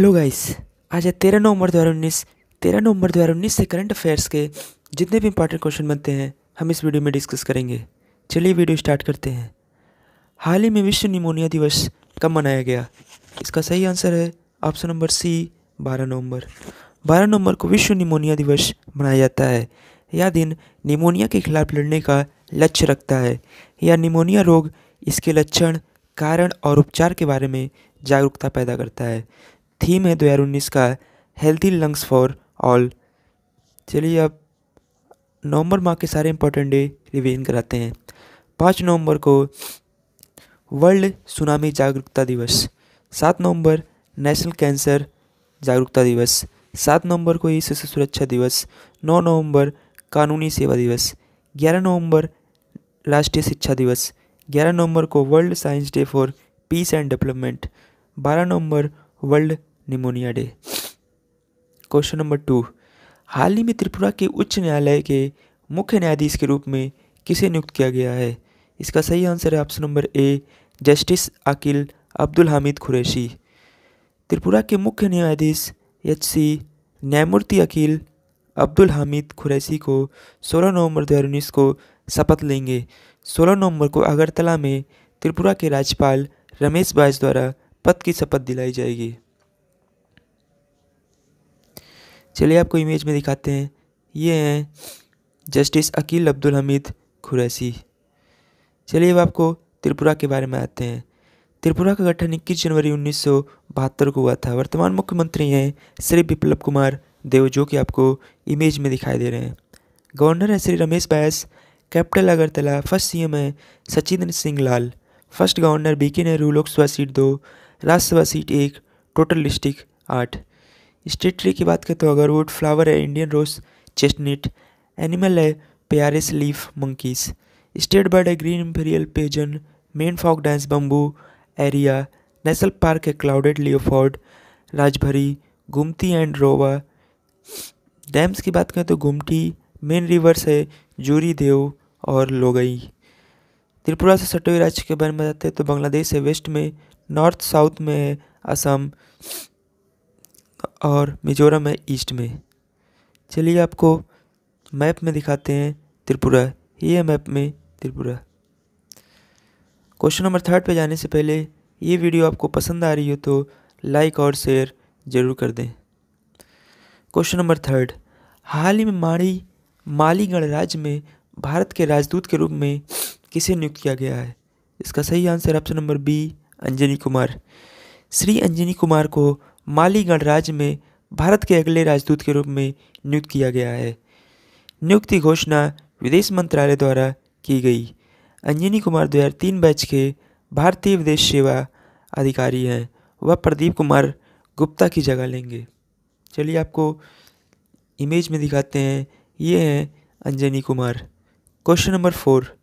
hello guys आज है तेरह नवंबर दो हज़ार उन्नीस तेरह नवंबर दो हज़ार उन्नीस से करंट अफेयर्स के जितने भी इंपॉर्टेंट क्वेश्चन बनते हैं हम इस वीडियो में डिस्कस करेंगे चलिए वीडियो स्टार्ट करते हैं हाल ही में विश्व निमोनिया दिवस कब मनाया गया इसका सही आंसर है ऑप्शन नंबर सी बारह नवंबर बारह नवंबर को विश्व निमोनिया दिवस मनाया जाता है यह दिन निमोनिया के खिलाफ लड़ने का लक्ष्य रखता है यह निमोनिया रोग इसके लक्षण कारण और उपचार के बारे में जागरूकता पैदा करता है थीम है दो हज़ार उन्नीस का हेल्थी लंग्स फॉर ऑल चलिए अब नवंबर माह के सारे इंपॉर्टेंट डे रिवीजन कराते हैं पाँच नवंबर को वर्ल्ड सुनामी जागरूकता दिवस सात नवंबर नेशनल कैंसर जागरूकता दिवस सात नवंबर को ही शिशु सुरक्षा दिवस नौ नवंबर कानूनी सेवा दिवस ग्यारह नवंबर राष्ट्रीय शिक्षा दिवस ग्यारह नवंबर को world science day for peace and development बारह नवंबर world pneumonia day question number two हाल ही में त्रिपुरा के उच्च न्यायालय के मुख्य न्यायाधीश के रूप में किसे नियुक्त किया गया है इसका सही आंसर है option number A justice Akil Abdul Hamid Qureshi Tripura के मुख्य न्यायाधीश एच सी न्यायमूर्ति अकील अब्दुल हामिद कुरैशी को 16 नवंबर दो को शपथ लेंगे 16 नवंबर को अगरतला में त्रिपुरा के राज्यपाल रमेश बैस द्वारा पद की शपथ दिलाई जाएगी चलिए आपको इमेज में दिखाते हैं ये हैं जस्टिस अकील अब्दुल हमीद खुरैसी चलिए अब आपको त्रिपुरा के बारे में आते हैं त्रिपुरा का गठन इक्कीस जनवरी उन्नीस को हुआ था वर्तमान मुख्यमंत्री हैं श्री विप्लव कुमार देव जो कि आपको इमेज में दिखाई दे रहे हैं गवर्नर हैं Shri Ramesh Bais capital Agartala first CM है Sachindra Singh Lal first governor BK Nehru Lok Sabha seat दो राज्यसभा सीट एक टोटल डिस्ट्रिक्ट आठ स्ट्रीट ट्री की बात करें तो अगरवुड फ्लावर है इंडियन रोज चेस्टनट एनिमल है Phayre's leaf monkeys state bird है green imperial pigeon main folk dance bamboo area national park है clouded leopard Rajbari Gumti and Rowa dams की बात करें तो गुमटी मेन रिवर्स है जूरी देव और लोगई त्रिपुरा से सटे हुए राज्य के बारे में बताते हैं तो बांग्लादेश है वेस्ट में नॉर्थ साउथ में है असम और मिजोरम है ईस्ट में चलिए आपको मैप में दिखाते हैं त्रिपुरा ये है मैप में त्रिपुरा क्वेश्चन नंबर थर्ड पे जाने से पहले ये वीडियो आपको पसंद आ रही हो तो लाइक और शेयर ज़रूर कर दें क्वेश्चन नंबर थर्ड हाल ही में माड़ी माली गणराज्य में भारत के राजदूत के रूप में किसे नियुक्त किया गया है इसका सही answer option number B Anjani Kumar Shri Anjani Kumar को माली गणराज्य में भारत के अगले राजदूत के रूप में नियुक्त किया गया है नियुक्ति घोषणा विदेश मंत्रालय द्वारा की गई अंजनी कुमार दो हज़ार तीन बैच के भारतीय विदेश सेवा अधिकारी हैं वह प्रदीप कुमार गुप्ता की जगह लेंगे चलिए आपको इमेज में दिखाते हैं ये हैं Anjani Kumar question number four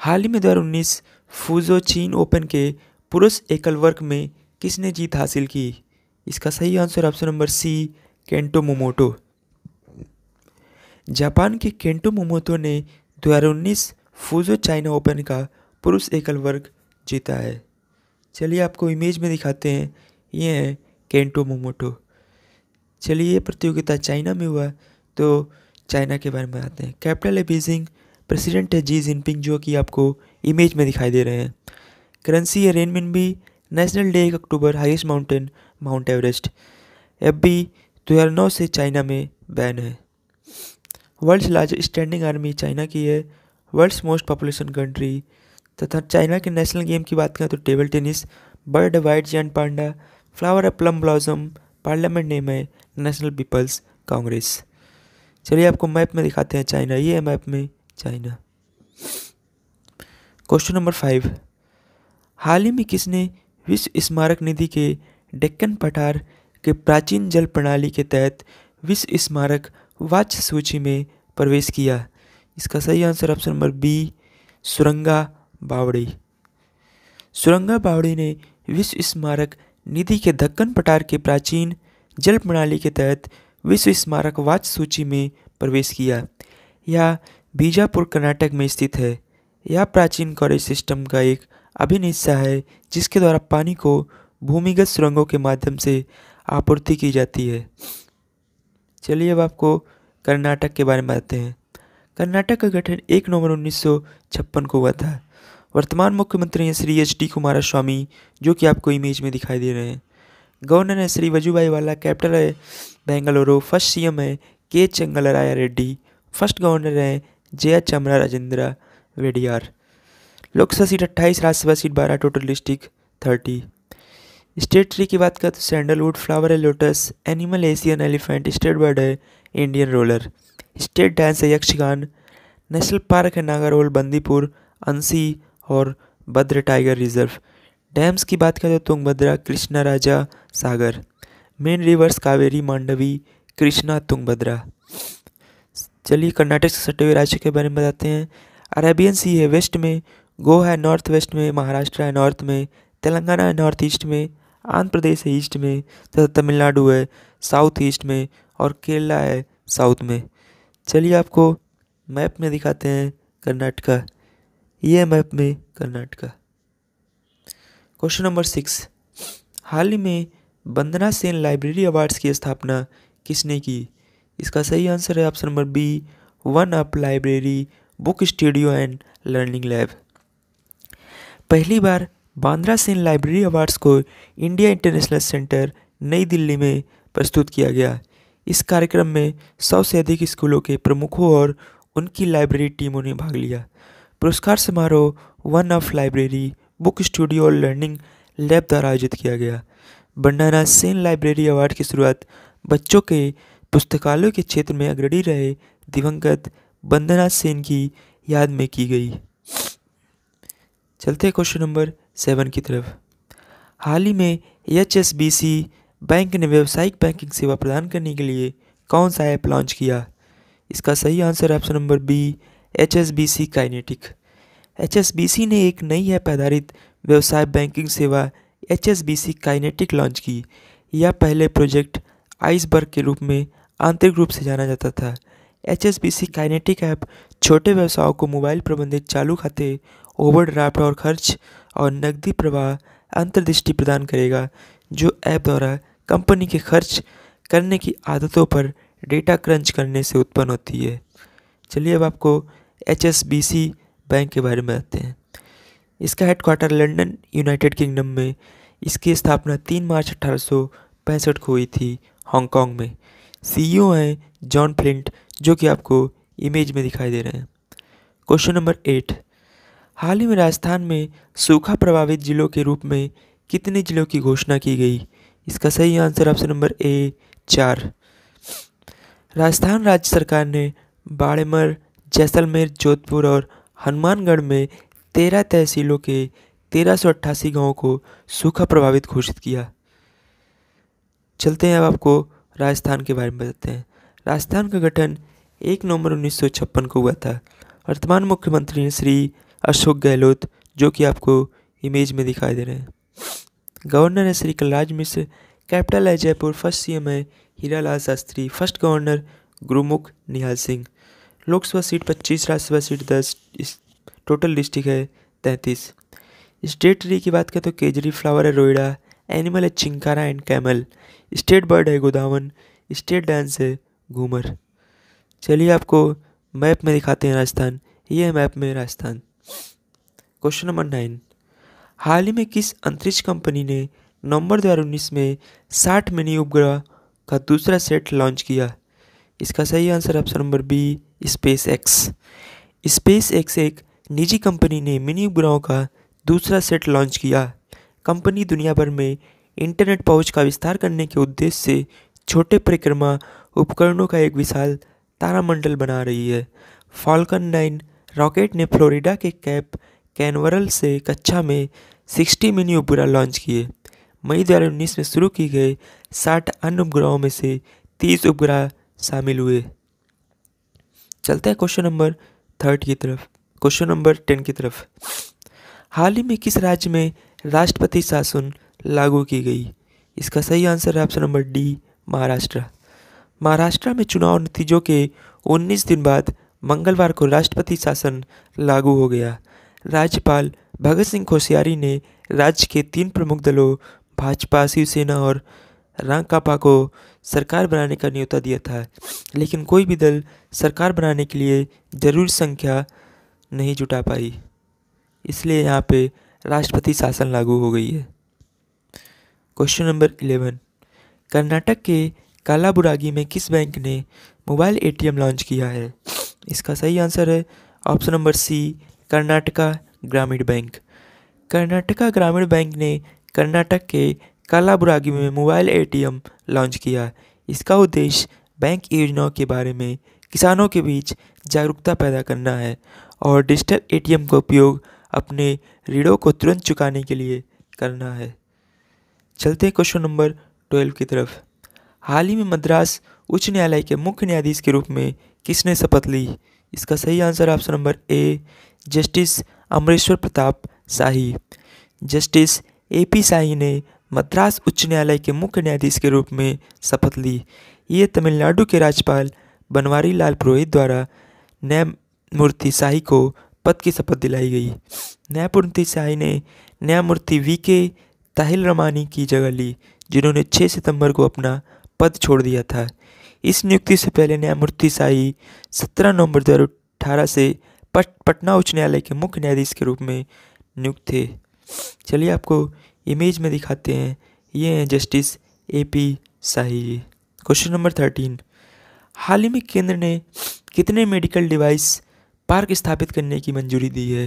हाल ही में दो हज़ार उन्नीस फूजो चीन ओपन के पुरुष एकल वर्ग में किसने जीत हासिल की इसका सही answer option number C Kento Momota Japan के केंटो मोमोटो ने दो हज़ार उन्नीस फूजो चाइना ओपन का पुरुष एकल वर्ग जीता है चलिए आपको इमेज में दिखाते हैं ये है केंटो मोमोटो चलिए ये प्रतियोगिता चाइना में हुआ तो चाइना के बारे में आते हैं कैपिटल है बीजिंग प्रेसिडेंट है जी जिनपिंग जो कि आपको इमेज में दिखाई दे रहे हैं करेंसी है रेनमिन भी नेशनल डे एक अक्टूबर highest mountain mount Everest F B दो हज़ार नौ से चाइना में बैन है world's largest standing army China की है वर्ल्ड्स मोस्ट पॉपुलेशन कंट्री तथा चाइना के नेशनल गेम की बात करें तो टेबल टेनिस बर्ड वाइट जैन पांडा फ्लावर है प्लम ब्लॉजम पार्लियामेंट नेम है नेशनल पीपल्स कांग्रेस चलिए आपको मैप में दिखाते हैं चाइना ये है मैप में चाइना क्वेश्चन नंबर फाइव हाल ही में किसने विश्व स्मारक निधि के डेक्कन पठार के प्राचीन जल प्रणाली के तहत विश्व स्मारक वाच्य सूची में प्रवेश किया इसका सही answer option number B Suranga Bawadi Suranga बावड़ी ने विश्व स्मारक निधि के दक्कन पठार के प्राचीन जल प्रणाली के तहत विश्व स्मारक वाच सूची में प्रवेश किया यह बीजापुर कर्नाटक में स्थित है यह प्राचीन कॉलेज सिस्टम का एक हिस्सा है जिसके द्वारा पानी को भूमिगत सुरंगों के माध्यम से आपूर्ति की जाती है चलिए अब आपको कर्नाटक के बारे में बताते हैं कर्नाटक का गठन एक नवंबर उन्नीस को हुआ था वर्तमान मुख्यमंत्री हैं Shri H D Kumaraswamy जो कि आपको इमेज में दिखाई दे रहे हैं गवर्नर है श्री वजूभाई वाला कैप्टन है बेंगलुरु फर्स्ट सी है के चंगलराया रेड्डी फर्स्ट गवर्नर हैं Jayachamarajendra Wadiyar Lok Sabha seat अट्ठाईस राज्यसभा सीट बारह total district thirty state tree की बात करें तो सैंडलवुड फ्लावर है lotus animal Asian elephant state bird है इंडियन रोलर स्टेट डांस है यक्षगान नेशनल पार्क है नागारोल बंदीपुर अंसी और भद्र टाइगर रिजर्व डैम्स की बात करें तो तुंगभद्रा कृष्णा राजा सागर मेन रिवर्स कावेरी मांडवी कृष्णा तुंगभद्रा चलिए कर्नाटक से सटे हुए राज्य के बारे में बताते हैं अरेबियन सी है वेस्ट में गोवा है नॉर्थ वेस्ट में महाराष्ट्र है नॉर्थ में तेलंगाना है नॉर्थ ईस्ट में आंध्र प्रदेश है ईस्ट में तथा तमिलनाडु है साउथ ईस्ट में और केरला है साउथ में चलिए आपको मैप में दिखाते हैं कर्नाटका ये मैप में कर्नाटका क्वेश्चन नंबर सिक्स हाल ही में वंदना सेन लाइब्रेरी अवार्ड्स की स्थापना किसने की इसका सही आंसर है option number B one up library book studio and learning lab पहली बार बांद्रा सेन लाइब्रेरी अवार्ड्स को India International Centre New Delhi में प्रस्तुत किया गया इस कार्यक्रम में सौ से अधिक स्कूलों के प्रमुखों और उनकी लाइब्रेरी टीमों ने भाग लिया पुरस्कार समारोह one of library book studio और लर्निंग लैब द्वारा आयोजित किया गया बंडाना सेन लाइब्रेरी अवार्ड की शुरुआत बच्चों के पुस्तकालयों के क्षेत्र में अग्रणी रहे दिवंगत बंदना सेन की याद में की गई चलते क्वेश्चन नंबर सेवन की तरफ हाल ही में एच बैंक ने व्यावसायिक बैंकिंग सेवा प्रदान करने के लिए कौन सा ऐप लॉन्च किया इसका सही answer option number B H S B C kinetic H S B C ने एक नई ऐप आधारित व्यवसाय बैंकिंग सेवा H S B C kinetic launch की यह पहले प्रोजेक्ट आइसबर्ग के रूप में आंतरिक रूप से जाना जाता था H S B C kinetic app छोटे व्यवसायों को मोबाइल प्रबंधित चालू खाते ओवरड्राफ्ट और खर्च और नकदी प्रवाह अंतर्दृष्टि प्रदान करेगा जो ऐप द्वारा कंपनी के खर्च करने की आदतों पर डेटा क्रंच करने से उत्पन्न होती है चलिए अब आपको एच बैंक के बारे में आते हैं इसका हेडक्वार्टर लंदन यूनाइटेड किंगडम में इसकी स्थापना 3 मार्च अठारह को हुई थी हांगकांग में सीईओ हैं जॉन फ्लिंट जो कि आपको इमेज में दिखाई दे रहे हैं क्वेश्चन नंबर एट हाल ही में राजस्थान में सूखा प्रभावित ज़िलों के रूप में कितने ज़िलों की घोषणा की गई इसका सही आंसर ऑप्शन नंबर ए चार राजस्थान राज्य सरकार ने बाड़मेर जैसलमेर जोधपुर और हनुमानगढ़ में तेरह तहसीलों के तेरह सौ अट्ठासी गाँवों को सूखा प्रभावित घोषित किया चलते हैं अब आपको राजस्थान के बारे में बताते हैं राजस्थान का गठन एक नवंबर उन्नीस को हुआ था वर्तमान मुख्यमंत्री ने श्री अशोक गहलोत जो कि आपको इमेज में दिखाई दे रहे हैं गवर्नर है श्री कलराज मिश्र कैपिटल है जयपुर फर्स्ट सी है Hira Lal Shastri first governor Gurmukh Nihal Singh Lok Sabha seat पच्चीस राज्यसभा सीट दस इस टोटल डिस्ट्रिक्ट है तैंतीस स्टेट ट्री की बात करें तो केजरी फ्लावर है रोयड़ा एनिमल है chinkara and camel state bird है गोदावन स्टेट डांस है घूमर चलिए आपको मैप में दिखाते हैं राजस्थान ये है मैप में राजस्थान क्वेश्चन नंबर नाइन हाल ही में किस अंतरिक्ष कंपनी ने नवंबर दो हज़ार उन्नीस में साठ मिनी उपग्रह का दूसरा सेट लॉन्च किया इसका सही answer option number B SpaceX SpaceX एक निजी कंपनी ने मिनी उपग्रहों का दूसरा सेट लॉन्च किया कंपनी दुनिया भर में इंटरनेट पहुंच का विस्तार करने के उद्देश्य से छोटे परिक्रमा उपकरणों का एक विशाल तारामंडल बना रही है फॉल्कन नाइन रॉकेट ने फ्लोरिडा के कैप कैनवरल से कक्षा में सिक्सटी मिनी उपग्रह लॉन्च किए मई दो हज़ार उन्नीस में शुरू किए गए साठ अन्य उपग्रहों में से तीस उपग्रह शामिल हुए चलते हैं क्वेश्चन नंबर थर्ड की तरफ क्वेश्चन नंबर टेन की तरफ हाल ही में किस राज्य में राष्ट्रपति शासन लागू की गई इसका सही आंसर है option number D Maharashtra Maharashtra में चुनाव नतीजों के 19 दिन बाद मंगलवार को राष्ट्रपति शासन लागू हो गया राज्यपाल भगत सिंह कोश्यारी ने राज्य के तीन प्रमुख दलों भाजपा शिवसेना और रामकापा को सरकार बनाने का न्योता दिया था लेकिन कोई भी दल सरकार बनाने के लिए जरूरी संख्या नहीं जुटा पाई इसलिए यहाँ पे राष्ट्रपति शासन लागू हो गई है क्वेश्चन नंबर इलेवन कर्नाटक के कालाबुरागी में किस बैंक ने मोबाइल एटीएम लॉन्च किया है इसका सही आंसर है ऑप्शन नंबर सी कर्नाटका ग्रामीण बैंक कर्नाटका ग्रामीण बैंक ने कर्नाटक के कालाबुरागी में मोबाइल एटीएम लॉन्च किया इसका उद्देश्य बैंक योजनाओं के बारे में किसानों के बीच जागरूकता पैदा करना है और डिजिटल एटीएम का उपयोग अपने ऋणों को तुरंत चुकाने के लिए करना है चलते क्वेश्चन नंबर ट्वेल्व की तरफ हाल ही में मद्रास उच्च न्यायालय के मुख्य न्यायाधीश के रूप में किसने शपथ ली इसका सही answer option number A justice Amreshwar Pratap Shahi justice A P Shahi ने मद्रास उच्च न्यायालय के मुख्य न्यायाधीश के रूप में शपथ ली ये तमिलनाडु के राज्यपाल बनवारी लाल पुरोहित द्वारा न्यायमूर्ति शाही को पद की शपथ दिलाई गई न्यायमूर्ति शाही ने न्यायमूर्ति वी के ताहिल रमानी की जगह ली जिन्होंने 6 सितंबर को अपना पद छोड़ दिया था इस नियुक्ति से पहले न्यायमूर्ति शाही 17 नवंबर दो से पट पटना उच्च न्यायालय के मुख्य न्यायाधीश के रूप में नियुक्त थे चलिए आपको इमेज में दिखाते हैं ये हैं justice A P Shahi question number thirteen हाल ही में केंद्र ने कितने मेडिकल डिवाइस पार्क स्थापित करने की मंजूरी दी है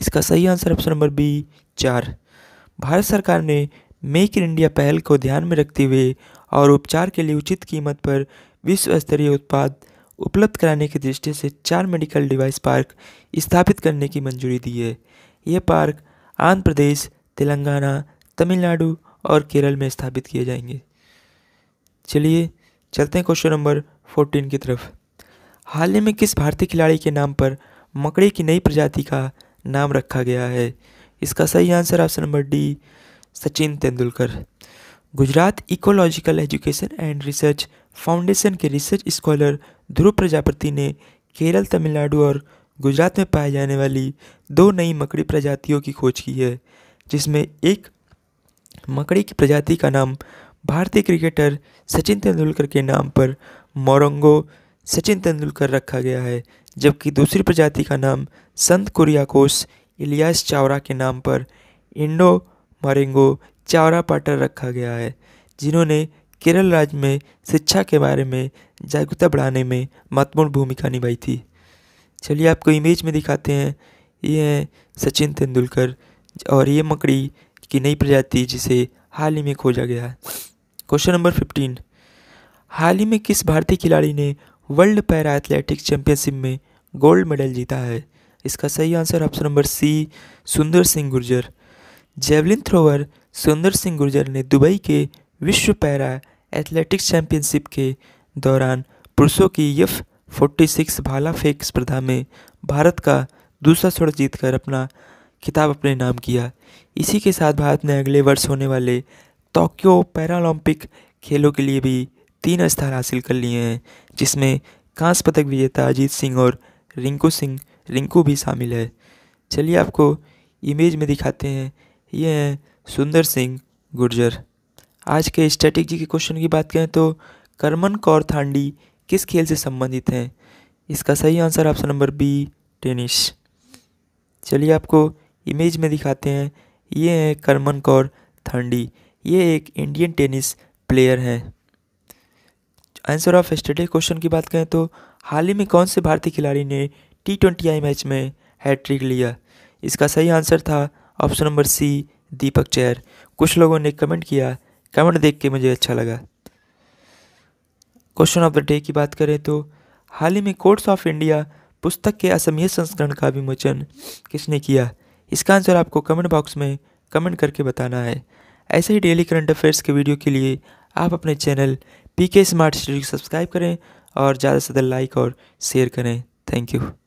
इसका सही आंसर ऑप्शन नंबर बी चार भारत सरकार ने मेक इन इंडिया पहल को ध्यान में रखते हुए और उपचार के लिए उचित कीमत पर विश्व स्तरीय उत्पाद उपलब्ध कराने की दृष्टि से चार मेडिकल डिवाइस पार्क स्थापित करने की मंजूरी दी है ये पार्क आंध्र प्रदेश तेलंगाना तमिलनाडु और केरल में स्थापित किए जाएंगे चलिए चलते हैं क्वेश्चन नंबर फोर्टीन की तरफ हाल ही में किस भारतीय खिलाड़ी के नाम पर मकड़ी की नई प्रजाति का नाम रखा गया है इसका सही answer option number D Sachin Tendulkar Gujarat ecological education and research foundation के रिसर्च स्कॉलर ध्रुव प्रजापति ने केरल तमिलनाडु और गुजरात में पाए जाने वाली दो नई मकड़ी प्रजातियों की खोज की है जिसमें एक मकड़ी की प्रजाति का नाम भारतीय क्रिकेटर सचिन तेंदुलकर के नाम पर मोरंगो सचिन तेंदुलकर रखा गया है जबकि दूसरी प्रजाति का नाम संत कुरियाकोस इलियास चावरा के नाम पर इंडो मरेंगो चावरा पाटर रखा गया है जिन्होंने केरल राज्य में शिक्षा के बारे में जागरूकता बढ़ाने में महत्वपूर्ण भूमिका निभाई थी चलिए आपको इमेज में दिखाते हैं ये हैं सचिन तेंदुलकर और ये मकड़ी की नई प्रजाति जिसे हाल ही में खोजा गया है क्वेश्चन नंबर फिफ्टीन हाल ही में किस भारतीय खिलाड़ी ने वर्ल्ड पैरा एथलेटिक्स चैंपियनशिप में गोल्ड मेडल जीता है इसका सही आंसर ऑप्शन नंबर सी सुंदर सिंह गुर्जर जेवलिन थ्रोवर सुंदर सिंह गुर्जर ने दुबई के विश्व पैरा एथलेटिक्स चैंपियनशिप के दौरान पुरुषों की यफ 46 भाला फेंक स्पर्धा में भारत का दूसरा स्वर्ण जीतकर अपना खिताब अपने नाम किया इसी के साथ भारत ने अगले वर्ष होने वाले टोक्यो पैरालंपिक खेलों के लिए भी तीन स्थान हासिल कर लिए हैं जिसमें कांस्य पदक विजेता अजीत सिंह और रिंकू सिंह रिंकू भी शामिल है चलिए आपको इमेज में दिखाते हैं ये हैं सुंदर सिंह गुर्जर आज के स्ट्रेटेजी के क्वेश्चन की बात करें तो करमन कौर थांडी किस खेल से संबंधित हैं इसका सही answer option number B tennis चलिए आपको इमेज में दिखाते हैं ये हैं करमन कौर थांडी ये एक इंडियन टेनिस प्लेयर हैं आंसर ऑफ स्टडी क्वेश्चन की बात करें तो हाल ही में कौन से भारतीय खिलाड़ी ने टी ट्वेंटी आई मैच में हैट्रिक लिया इसका सही आंसर था option number C Deepak Chahar कुछ लोगों ने कमेंट किया कमेंट देख के मुझे अच्छा लगा क्वेश्चन ऑफ द डे की बात करें तो हाल ही में कोर्ट्स ऑफ इंडिया पुस्तक के असमीय संस्करण का विमोचन किसने किया इसका आंसर आपको कमेंट बॉक्स में कमेंट करके बताना है ऐसे ही डेली करंट अफेयर्स के वीडियो के लिए आप अपने channel P K smart study subscribe करें और ज़्यादा से ज़्यादा लाइक और शेयर करें थैंक यू